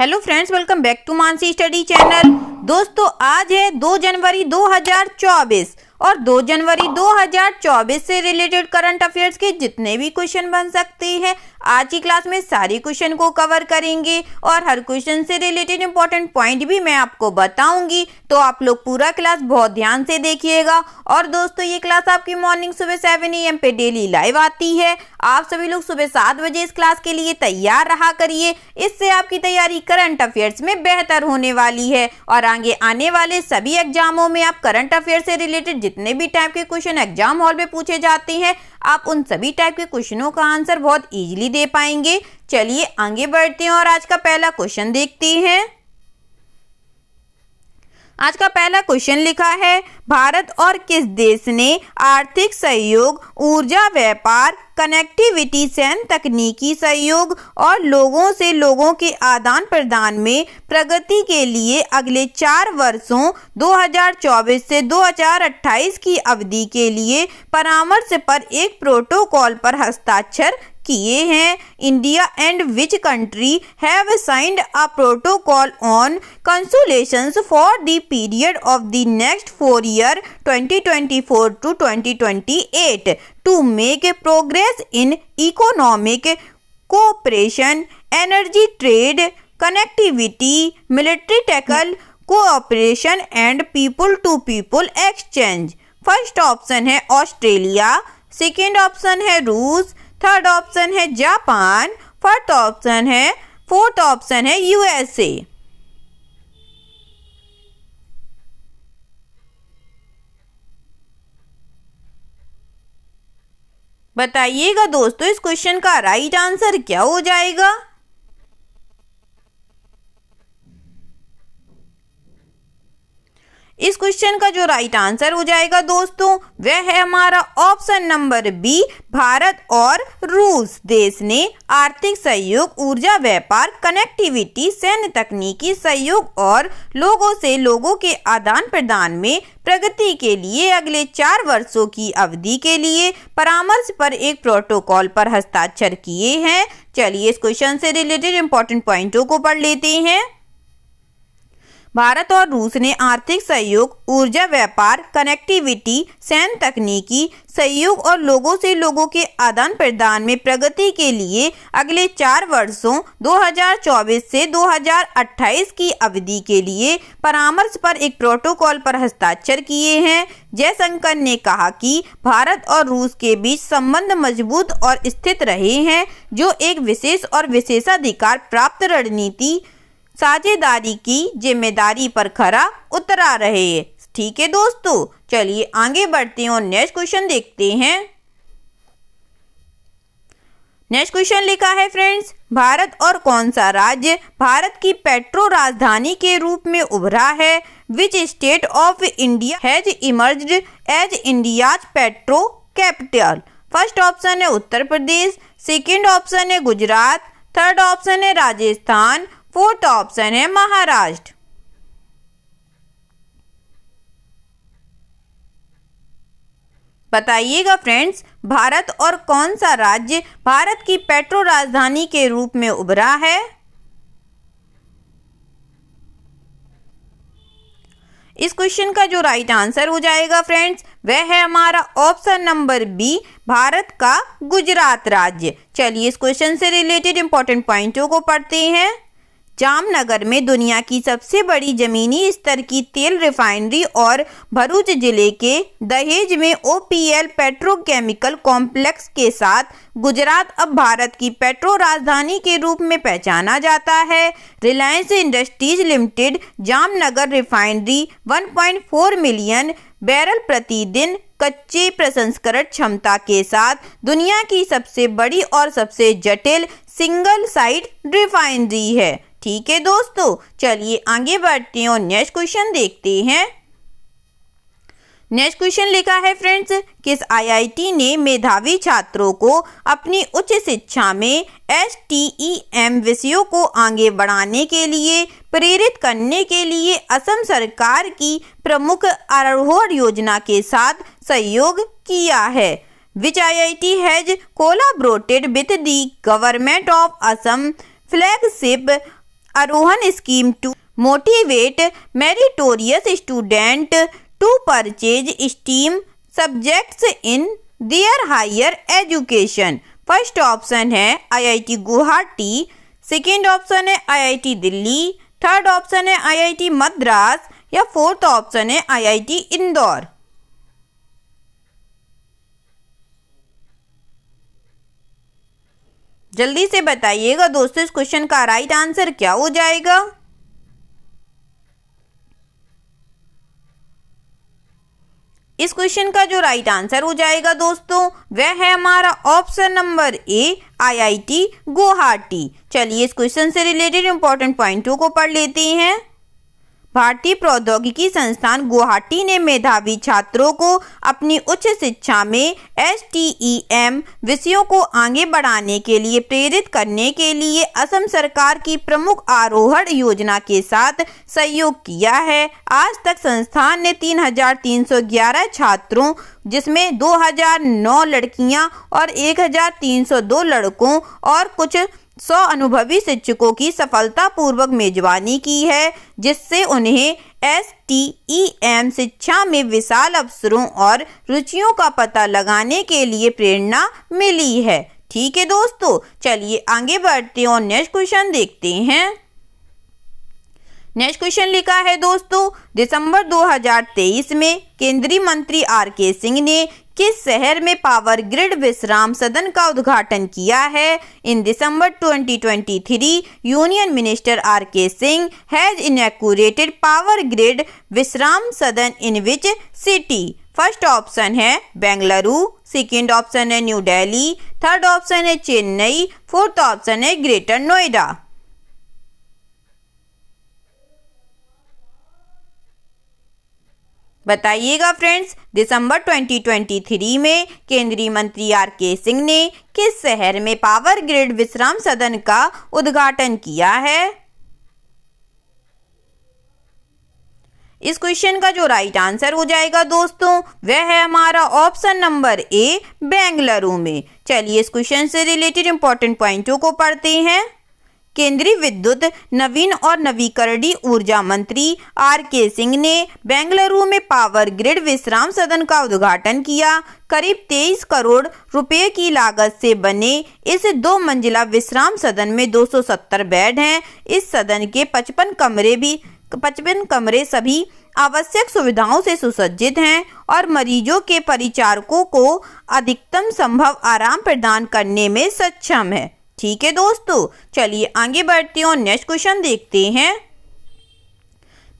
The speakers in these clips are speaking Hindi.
hello friends welcome back to Mansi study channel दोस्तों आज है 2 जनवरी 2024 और 2 जनवरी 2024 से रिलेटेड करंट अफेयर्स के जितने भी क्वेश्चन बन सकते हैं आज की क्लास में सारी क्वेश्चन को कवर करेंगे और हर क्वेश्चन से रिलेटेड इंपॉर्टेंट पॉइंट भी मैं आपको बताऊंगी तो आप लोग पूरा क्लास बहुत ध्यान से देखिएगा और दोस्तों ये क्लास आपकी मॉर्निंग सुबह सेवन ए एम पे डेली लाइव आती है आप सभी लोग सुबह सात बजे इस क्लास के लिए तैयार रहा करिए इससे आपकी तैयारी करंट अफेयर्स में बेहतर होने वाली है और बताएंगे आने वाले सभी एग्जामों में आप करंट अफेयर से रिलेटेड जितने भी टाइप के क्वेश्चन एग्जाम हॉल में पूछे जाते हैं आप उन सभी टाइप के क्वेश्चनों का आंसर बहुत ईजिली दे पाएंगे चलिए आगे बढ़ते हैं और आज का पहला क्वेश्चन देखते हैं आज का पहला क्वेश्चन लिखा है भारत और किस देश ने आर्थिक सहयोग ऊर्जा व्यापार कनेक्टिविटी सैन तकनीकी सहयोग और लोगों से लोगों के आदान प्रदान में प्रगति के लिए अगले चार वर्षों 2024 से 2028 की अवधि के लिए परामर्श पर एक प्रोटोकॉल पर हस्ताक्षर किए हैं India and which country have signed a protocol on consultation for the period of the next four year 2024 to 2028 to make progress in economic cooperation energy trade connectivity military technical cooperation and people to people exchange first option है ऑस्ट्रेलिया सेकेंड ऑप्शन है रूस थर्ड ऑप्शन है जापान फर्थ ऑप्शन है फोर्थ ऑप्शन है यूएसए बताइएगा दोस्तों इस क्वेश्चन का राइट आंसर क्या हो जाएगा इस क्वेश्चन का जो राइट आंसर हो जाएगा दोस्तों वह है हमारा ऑप्शन नंबर बी भारत और रूस देश ने आर्थिक सहयोग ऊर्जा व्यापार कनेक्टिविटी सैन्य तकनीकी सहयोग और लोगों से लोगों के आदान प्रदान में प्रगति के लिए अगले चार वर्षों की अवधि के लिए परामर्श पर एक प्रोटोकॉल पर हस्ताक्षर किए हैं चलिए इस क्वेश्चन से रिलेटेड इंपॉर्टेंट पॉइंटों को पढ़ लेते हैं भारत और रूस ने आर्थिक सहयोग ऊर्जा व्यापार कनेक्टिविटी सैन्य तकनीकी सहयोग और लोगों से लोगों के आदान प्रदान में प्रगति के लिए अगले चार वर्षों 2024 से 2028 की अवधि के लिए परामर्श पर एक प्रोटोकॉल पर हस्ताक्षर किए हैं जयशंकर ने कहा कि भारत और रूस के बीच संबंध मजबूत और स्थित रहे हैं जो एक विशेष और विशेषाधिकार प्राप्त रणनीति साझेदारी की जिम्मेदारी पर खरा उतरा रहे ठीक है दोस्तों चलिए आगे बढ़ते हैं और नेक्स्ट क्वेश्चन देखते हैं नेक्स्ट क्वेश्चन लिखा है फ्रेंड्स भारत और कौन सा राज्य भारत की पेट्रो राजधानी के रूप में उभरा है which state of India has emerge as India's petro capital first option है उत्तर प्रदेश सेकेंड ऑप्शन है गुजरात थर्ड ऑप्शन है राजस्थान फोर्थ ऑप्शन है महाराष्ट्र बताइएगा फ्रेंड्स भारत और कौन सा राज्य भारत की पेट्रो राजधानी के रूप में उभरा है इस क्वेश्चन का जो राइट आंसर हो जाएगा फ्रेंड्स वह है हमारा ऑप्शन नंबर बी भारत का गुजरात राज्य चलिए इस क्वेश्चन से रिलेटेड इंपॉर्टेंट पॉइंटों को पढ़ते हैं जामनगर में दुनिया की सबसे बड़ी जमीनी स्तर की तेल रिफाइनरी और भरूच जिले के दहेज में ओपीएल पेट्रोकेमिकल कॉम्प्लेक्स के साथ गुजरात अब भारत की पेट्रो राजधानी के रूप में पहचाना जाता है Reliance Industries Limited Jamnagar refinery 1.4 million barrel प्रतिदिन कच्चे प्रसंस्करण क्षमता के साथ दुनिया की सबसे बड़ी और सबसे जटिल सिंगल साइड रिफाइनरी है ठीक है दोस्तों चलिए आगे बढ़ते हैं और नेक्स्ट क्वेश्चन देखते हैं नेक्स्ट क्वेश्चन लिखा है फ्रेंड्स किस आईआईटी ने मेधावी छात्रों को अपनी उच्च शिक्षा में एस टी एम विषयों को आगे बढ़ाने के लिए प्रेरित करने के लिए असम सरकार की प्रमुख अरोहर योजना के साथ सहयोग किया है which I I T has collaborated with the government of Assam flagship Arohan scheme to motivate meritorious student to purchase STEM subjects in their higher education first option है आईआईटी गुवाहाटी सेकेंड ऑप्शन है आईआईटी दिल्ली थर्ड ऑप्शन है आईआईटी मद्रास या फोर्थ ऑप्शन है आईआईटी इंदौर जल्दी से बताइएगा दोस्तों इस क्वेश्चन का राइट आंसर क्या हो जाएगा इस क्वेश्चन का जो राइट आंसर हो जाएगा दोस्तों वह है हमारा option number A IIT Guwahati चलिए इस क्वेश्चन से रिलेटेड इंपॉर्टेंट पॉइंटों को पढ़ लेते हैं भारतीय प्रौद्योगिकी संस्थान गुवाहाटी ने मेधावी छात्रों को अपनी उच्च शिक्षा में एस विषयों को आगे बढ़ाने के लिए प्रेरित करने के लिए असम सरकार की प्रमुख आरोहण योजना के साथ सहयोग किया है आज तक संस्थान ने 3,311 छात्रों जिसमें 2,009 लड़कियां और 1,302 लड़कों और कुछ सौ अनुभवी शिक्षकों की सफलतापूर्वक मेजबानी की है जिससे उन्हें एस टी ई एम शिक्षा में विशाल अवसरों और रुचियों का पता लगाने के लिए प्रेरणा मिली है ठीक है दोस्तों चलिए आगे बढ़ते हैं और नेक्स्ट क्वेश्चन देखते हैं नेक्स्ट क्वेश्चन लिखा है दोस्तों दिसंबर 2023 में केंद्रीय मंत्री आर के सिंह ने किस शहर में पावर ग्रिड विश्राम सदन का उद्घाटन किया है in December 2023 union minister R K Singh has inaugurated power grid Vishram Sadan in which city first option है बेंगलुरु सेकेंड ऑप्शन है न्यू दिल्ली थर्ड ऑप्शन है चेन्नई फोर्थ ऑप्शन है ग्रेटर नोएडा बताइएगा फ्रेंड्स दिसंबर 2023 में केंद्रीय मंत्री आर के सिंह ने किस शहर में पावर ग्रिड विश्राम सदन का उद्घाटन किया है इस क्वेश्चन का जो राइट आंसर हो जाएगा दोस्तों वह है हमारा ऑप्शन नंबर ए बेंगलुरु में चलिए इस क्वेश्चन से रिलेटेड इंपॉर्टेंट पॉइंटों को पढ़ते हैं केंद्रीय विद्युत नवीन और नवीकरणीय ऊर्जा मंत्री आर के सिंह ने बेंगलुरु में पावर ग्रिड विश्राम सदन का उद्घाटन किया करीब 23 करोड़ रुपए की लागत से बने इस दो मंजिला विश्राम सदन में 270 बेड हैं इस सदन के 55 कमरे भी पचपन कमरे सभी आवश्यक सुविधाओं से सुसज्जित हैं और मरीजों के परिचारकों को अधिकतम संभव आराम प्रदान करने में सक्षम है ठीक है दोस्तों चलिए आगे बढ़ते हैं और नेक्स्ट क्वेश्चन देखते हैं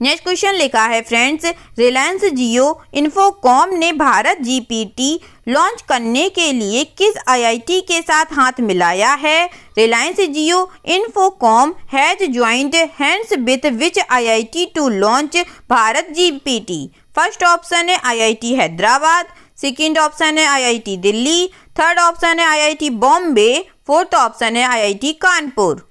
नेक्स्ट क्वेश्चन लिखा है फ्रेंड्स रिलायंस जियो इन्फोकॉम ने भारत जीपीटी लॉन्च करने के लिए किस आईआईटी के साथ हाथ मिलाया है Reliance Jio Infocomm has joined hands with which IIT to launch Bharat GPT first option है आईआईटी हैदराबाद सेकेंड ऑप्शन है आईआईटी दिल्ली थर्ड ऑप्शन है आईआईटी बॉम्बे फोर्थ ऑप्शन है आईआईटी कानपुर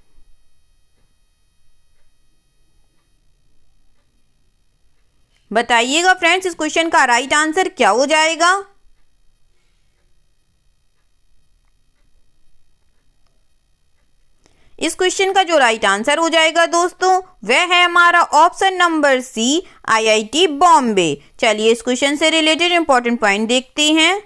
बताइएगा फ्रेंड्स इस क्वेश्चन का राइट आंसर क्या हो जाएगा इस क्वेश्चन का जो राइट आंसर हो जाएगा दोस्तों वह है हमारा option number C IIT Bombay चलिए इस क्वेश्चन से रिलेटेड इंपॉर्टेंट पॉइंट देखते हैं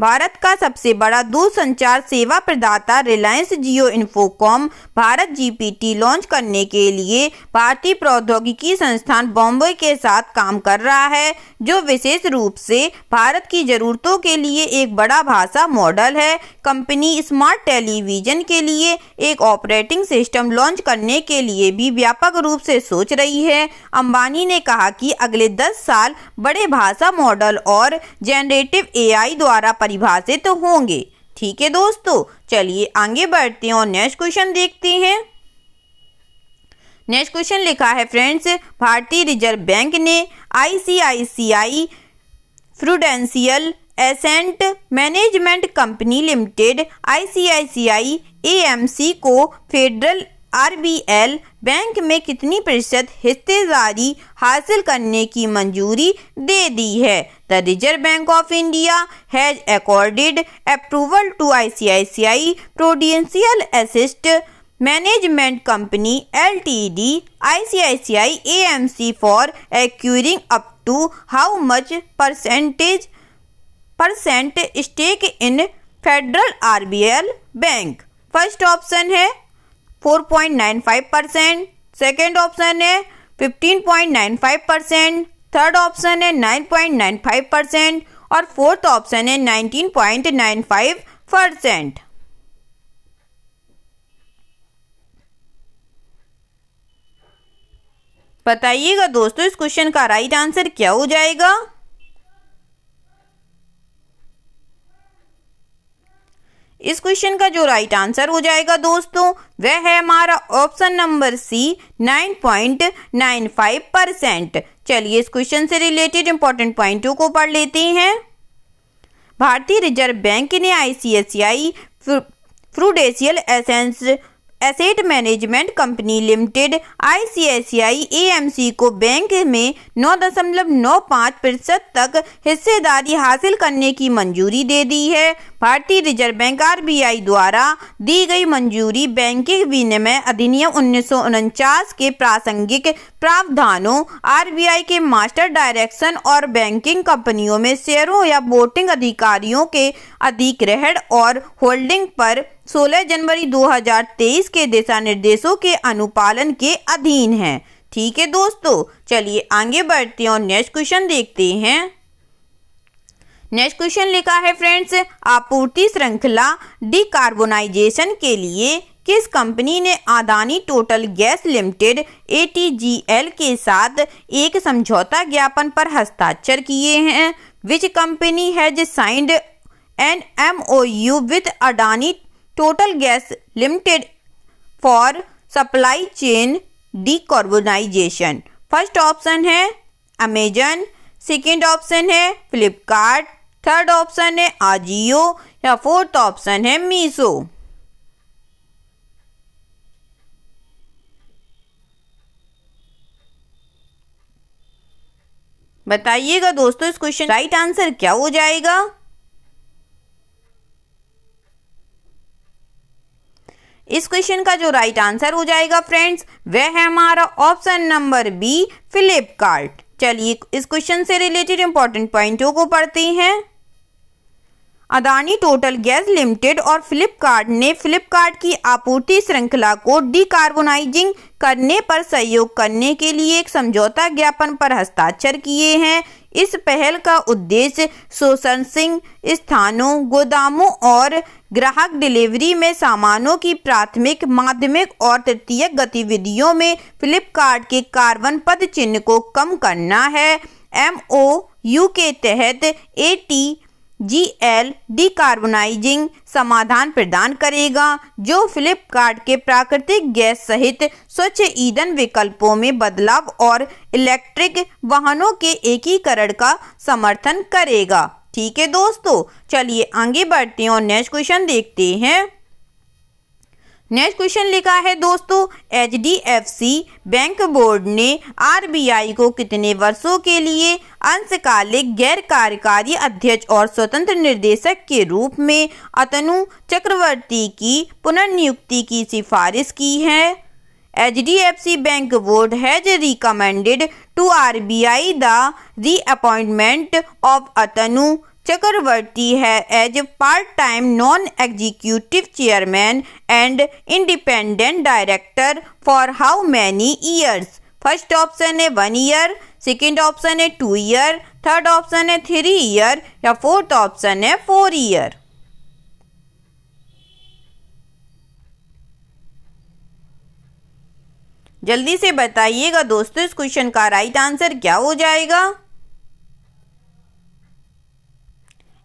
भारत का सबसे बड़ा दूरसंचार सेवा प्रदाता रिलायंस जियो इन्फोकॉम भारत जीपीटी लॉन्च करने के लिए भारतीय प्रौद्योगिकी संस्थान बॉम्बे के साथ काम कर रहा है जो विशेष रूप से भारत की ज़रूरतों के लिए एक बड़ा भाषा मॉडल है कंपनी स्मार्ट टेलीविज़न के लिए एक ऑपरेटिंग सिस्टम लॉन्च करने के लिए भी व्यापक रूप से सोच रही है अंबानी ने कहा कि अगले दस साल बड़े भाषा मॉडल और जेनरेटिव ए द्वारा परिभाषित तो होंगे ठीक है दोस्तों चलिए आगे बढ़ते हैं और नेक्स्ट क्वेश्चन देखते हैं नेक्स्ट क्वेश्चन लिखा है फ्रेंड्स भारतीय रिजर्व बैंक ने ICICI Prudential asset management company limited ICICI AMC को फेडरल आरबीएल बैंक में कितनी प्रतिशत हिस्सेदारी हासिल करने की मंजूरी दे दी है the reserve bank of India has accorded approval to ICICI Prudential asset management company L T D I C I C I A M C for acquiring up to how much percentage percent stake in Federal RBL bank first option है 4.95 परसेंट सेकेंड ऑप्शन है 15.95 परसेंट थर्ड ऑप्शन है 9.95 परसेंट और फोर्थ ऑप्शन है 19.95 परसेंट बताइएगा दोस्तों इस क्वेश्चन का राइट आंसर क्या हो जाएगा इस क्वेश्चन का जो राइट आंसर हो जाएगा दोस्तों वह है हमारा ऑप्शन नंबर सी 9.95 परसेंट चलिए इस क्वेश्चन से रिलेटेड इंपॉर्टेंट पॉइंटों को पढ़ लेते हैं भारतीय रिजर्व बैंक ने ICICI Prudential essence asset management company limited ICICI AMC को बैंक में नौ नौ दशमलव पाँच प्रतिशत तक हिस्सेदारी हासिल करने की मंजूरी दे दी है भारतीय रिजर्व बैंक आर द्वारा दी गई मंजूरी बैंकिंग विनिमय अधिनियम उन्नीस के प्रासंगिक प्रावधानों आर के मास्टर डायरेक्शन और बैंकिंग कंपनियों में शेयरों या वोटिंग अधिकारियों के अधिग्रहण और होल्डिंग पर 16 जनवरी 2023 के दिशा निर्देशों के अनुपालन के अधीन है ठीक है दोस्तों चलिए आगे बढ़ते हैं और नेक्स्ट क्वेश्चन देखते हैं नेक्स्ट क्वेश्चन लिखा है फ्रेंड्स आपूर्ति श्रृंखला डिकार्बोनाइजेशन के लिए किस कंपनी ने Adani total gas limited A के साथ एक समझौता ज्ञापन पर हस्ताक्षर किए हैं which company has signed an M O U with Adani total gas limited for supply chain decarbonisation first option है अमेजन सेकेंड ऑप्शन है फ्लिपकार्ट थर्ड ऑप्शन है आजियो या फोर्थ ऑप्शन है मीसो बताइएगा दोस्तों इस क्वेश्चन राइट आंसर क्या हो जाएगा इस क्वेश्चन का जो राइट आंसर हो जाएगा फ्रेंड्स वह है हमारा ऑप्शन नंबर बी फ्लिपकार्ट चलिए इस क्वेश्चन से रिलेटेड इंपॉर्टेंट पॉइंटों को पढ़ते हैं अदानी टोटल गैस लिमिटेड और फ्लिपकार्ट ने फ्लिपकार्ट की आपूर्ति श्रृंखला को डिकार्बोनाइजिंग करने पर सहयोग करने के लिए एक समझौता ज्ञापन पर हस्ताक्षर किए हैं इस पहल का उद्देश्य सोसनसिंग स्थानों गोदामों और ग्राहक डिलीवरी में सामानों की प्राथमिक माध्यमिक और तृतीयक गतिविधियों में फ्लिपकार्ट के कार्बन पद चिन्ह को कम करना है एम ओ यू के तहत ए टी जी एल डिकार्बोनाइजिंग समाधान प्रदान करेगा जो फ्लिपकार्ट के प्राकृतिक गैस सहित स्वच्छ ईंधन विकल्पों में बदलाव और इलेक्ट्रिक वाहनों के एकीकरण का समर्थन करेगा ठीक है दोस्तों चलिए आगे बढ़ते हैं और नेक्स्ट क्वेश्चन देखते हैं नेक्स्ट क्वेश्चन लिखा है दोस्तों एच बैंक बोर्ड ने आरबीआई को कितने वर्षों के लिए अंशकालिक गैर कार्यकारी अध्यक्ष और स्वतंत्र निर्देशक के रूप में अतनु चक्रवर्ती की पुनर्नियुक्ति की सिफारिश की है H has recommended to R B I the reappointment of Atanu Chakraborty है as part time non executive chairman and independent director for how many years first option है वन ईयर सेकेंड ऑप्शन है टू ईयर थर्ड ऑप्शन है थ्री ईयर या फोर्थ ऑप्शन है फोर ईयर जल्दी से बताइएगा दोस्तों इस क्वेश्चन का राइट आंसर क्या हो जाएगा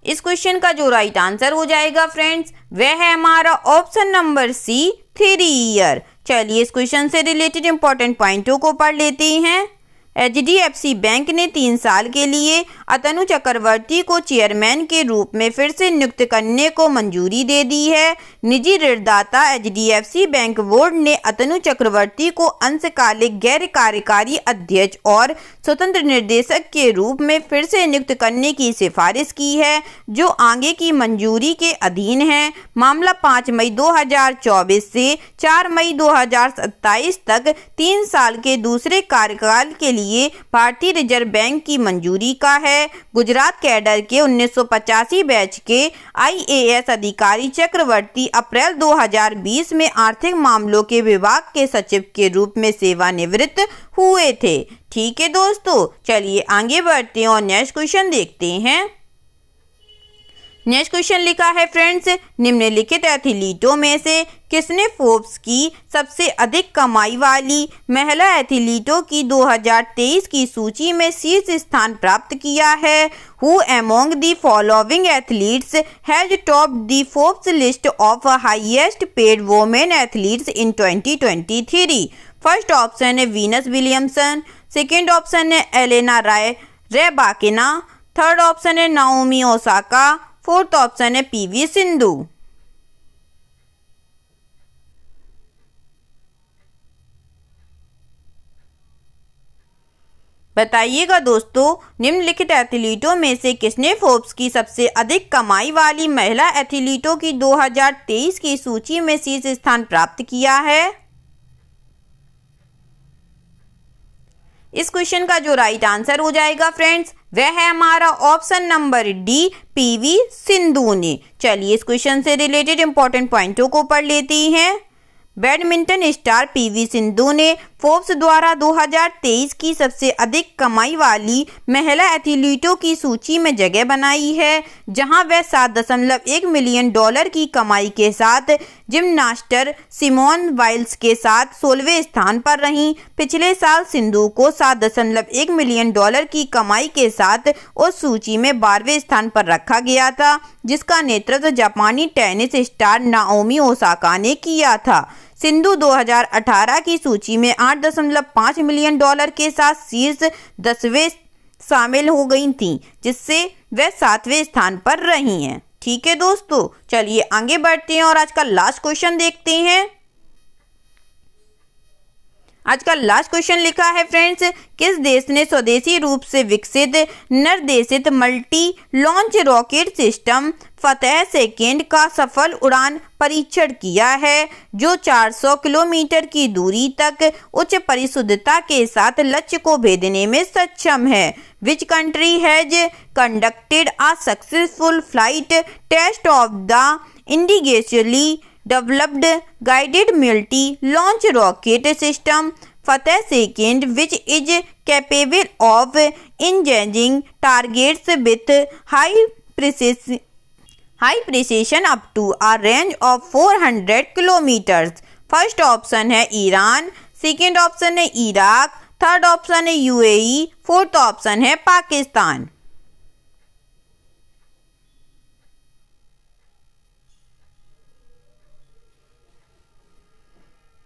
इस क्वेश्चन का जो राइट आंसर हो जाएगा फ्रेंड्स वह है हमारा option number C three year चलिए इस क्वेश्चन से रिलेटेड इंपॉर्टेंट पॉइंटों को पढ़ लेते हैं एचडीएफसी बैंक ने तीन साल के लिए अतनु चक्रवर्ती को चेयरमैन के रूप में फिर से नियुक्त करने को मंजूरी दे दी है निजी ऋणदाता एचडीएफसी बैंक बोर्ड ने अतनु चक्रवर्ती को अंशकालिक गैर कार्यकारी अध्यक्ष और स्वतंत्र निर्देशक के रूप में फिर से नियुक्त करने की सिफारिश की है जो आगे की मंजूरी के अधीन है मामला पाँच मई दो से चार मई दो तक तीन साल के दूसरे कार्यकाल के लिए लिए भारतीय रिजर्व बैंक की मंजूरी का है गुजरात कैडर के उन्नीस बैच के आईएएस अधिकारी चक्रवर्ती अप्रैल 2020 में आर्थिक मामलों के विभाग के सचिव के रूप में सेवानिवृत्त हुए थे ठीक है दोस्तों चलिए आगे बढ़ते हैं और नेक्स्ट क्वेश्चन देखते हैं नेक्स्ट क्वेश्चन लिखा है फ्रेंड्स निम्नलिखित एथलीटों में से किसने फोर्ब्स की सबसे अधिक कमाई वाली महिला एथलीटों की 2023 की सूची में शीर्ष स्थान प्राप्त किया है who among the following athletes has top the Forbes list of highest paid women athletes in 2023 first option है वीनस विलियमसन सेकेंड ऑप्शन है एलेना राय रेबाकिना थर्ड ऑप्शन है नाओमी ओसाका फोर्थ ऑप्शन है पीवी सिंधु बताइएगा दोस्तों निम्नलिखित एथलीटों में से किसने फोर्ब्स की सबसे अधिक कमाई वाली महिला एथलीटों की 2023 की सूची में शीर्ष स्थान प्राप्त किया है इस क्वेश्चन का जो राइट आंसर हो जाएगा फ्रेंड्स वह है हमारा option number D PV Sindhu ने चलिए इस क्वेश्चन से रिलेटेड इंपॉर्टेंट पॉइंटों को पढ़ लेती हैं बैडमिंटन स्टार पीवी सिंधु ने फोर्ब्स द्वारा 2023 की सबसे अधिक कमाई वाली महिला एथलीटों की सूची में जगह बनाई है जहां वह सात दशमलव एक मिलियन डॉलर की कमाई के साथ जिमनास्टर सिमोन वाइल्स के साथ सोलहवें स्थान पर रहीं पिछले साल सिंधु को सात दशमलव एक मिलियन डॉलर की कमाई के साथ उस सूची में बारहवें स्थान पर रखा गया था जिसका नेतृत्व जापानी टेनिस स्टार नाओमी ओसाका ने किया था सिंधु 2018 की सूची में 8.5 मिलियन डॉलर के साथ शीर्ष दसवें शामिल हो गई थीं जिससे वह सातवें स्थान पर रही हैं ठीक है दोस्तों चलिए आगे बढ़ते हैं और आज का लास्ट क्वेश्चन देखते हैं आज का लास्ट क्वेश्चन लिखा है फ्रेंड्स किस देश ने स्वदेशी रूप से विकसित निर्देशित multi launch rocket system Fateh second का सफल उड़ान परीक्षण किया है जो 400 किलोमीटर की दूरी तक उच्च परिशुद्धता के साथ लक्ष्य को भेदने में सक्षम है which country has conducted a successful flight test of the indigenously developed guided multi-launch rocket system Fateh second which is capable of engaging targets with high precision high precision up to a range of 400 kilometers first option है ईरान सेकेंड ऑप्शन है इराक थर्ड ऑप्शन है यूएई फोर्थ ऑप्शन है पाकिस्तान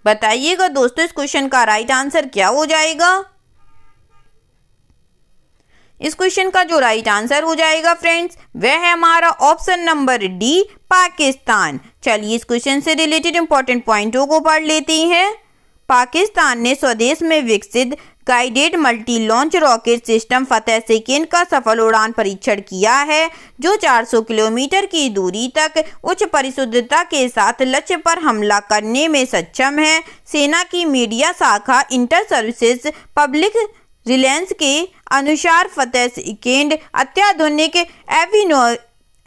बताइएगा दोस्तों इस क्वेश्चन का राइट आंसर क्या हो जाएगा इस क्वेश्चन का जो राइट आंसर हो जाएगा फ्रेंड्स वह है हमारा ऑप्शन नंबर डी पाकिस्तान चलिए इस क्वेश्चन से रिलेटेड इंपॉर्टेंट पॉइंटों को पढ़ लेती हैं पाकिस्तान ने स्वदेश में विकसित guided multi launch rocket system Fateh second का सफल उड़ान परीक्षण किया है जो 400 किलोमीटर की दूरी तक उच्च परिशुद्धता के साथ लक्ष्य पर हमला करने में सक्षम है सेना की मीडिया शाखा इंटर सर्विसेज पब्लिक रिलायंस के अनुसार फतेह सिकेंड अत्याधुनिक एविनो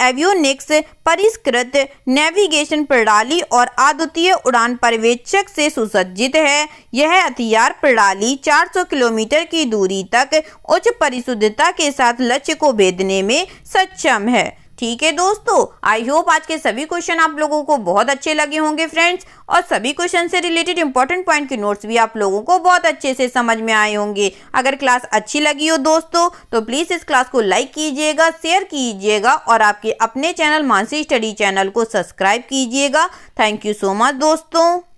एवियोनिक्स परिष्कृत नेविगेशन प्रणाली और आद्वितीय उड़ान पर्यवेक्षक से सुसज्जित है यह हथियार प्रणाली 400 किलोमीटर की दूरी तक उच्च परिशुद्धता के साथ लक्ष्य को भेदने में सक्षम है ठीक है दोस्तों आई होप आज के सभी क्वेश्चन आप लोगों को बहुत अच्छे लगे होंगे फ्रेंड्स और सभी क्वेश्चन से रिलेटेड इंपॉर्टेंट पॉइंट के नोट्स भी आप लोगों को बहुत अच्छे से समझ में आए होंगे अगर क्लास अच्छी लगी हो दोस्तों तो प्लीज़ इस क्लास को लाइक कीजिएगा शेयर कीजिएगा और आपके अपने चैनल मानसी स्टडी चैनल को सब्सक्राइब कीजिएगा थैंक यू सो मच दोस्तों